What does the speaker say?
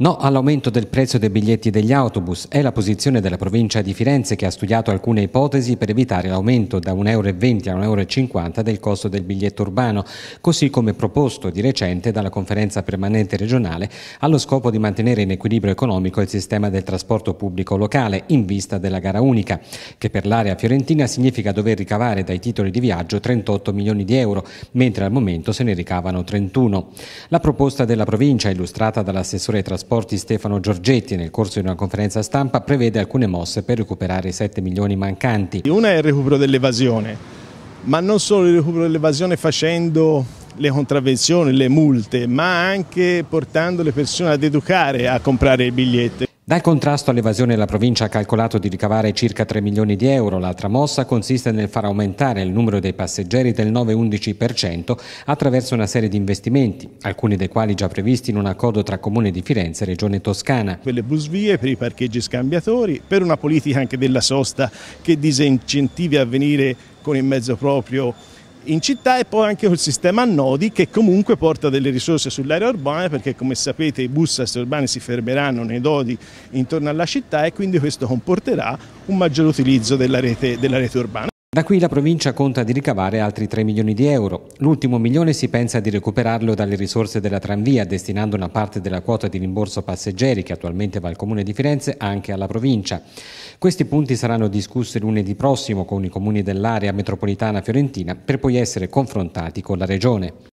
No all'aumento del prezzo dei biglietti degli autobus è la posizione della provincia di Firenze che ha studiato alcune ipotesi per evitare l'aumento da 1,20 euro a 1,50 euro del costo del biglietto urbano, così come proposto di recente dalla conferenza permanente regionale allo scopo di mantenere in equilibrio economico il sistema del trasporto pubblico locale in vista della gara unica, che per l'area fiorentina significa dover ricavare dai titoli di viaggio 38 milioni di euro, mentre al momento se ne ricavano 31. La proposta della provincia illustrata dall'assessore trasporto Trasporti Stefano Giorgetti nel corso di una conferenza stampa prevede alcune mosse per recuperare i 7 milioni mancanti. Una è il recupero dell'evasione, ma non solo il recupero dell'evasione facendo le contravvenzioni, le multe, ma anche portando le persone ad educare a comprare il biglietto. Dal contrasto all'evasione la provincia ha calcolato di ricavare circa 3 milioni di euro. L'altra mossa consiste nel far aumentare il numero dei passeggeri del 9-11% attraverso una serie di investimenti, alcuni dei quali già previsti in un accordo tra Comune di Firenze e Regione Toscana. Per le busvie, per i parcheggi scambiatori, per una politica anche della sosta che disincentivi a venire con il mezzo proprio in città e poi anche col sistema a nodi che comunque porta delle risorse sull'area urbana perché come sapete i bus urbani si fermeranno nei dodi intorno alla città e quindi questo comporterà un maggior utilizzo della rete, della rete urbana. Da qui la provincia conta di ricavare altri 3 milioni di euro. L'ultimo milione si pensa di recuperarlo dalle risorse della tranvia, destinando una parte della quota di rimborso passeggeri che attualmente va al Comune di Firenze anche alla provincia. Questi punti saranno discussi lunedì prossimo con i comuni dell'area metropolitana fiorentina per poi essere confrontati con la Regione.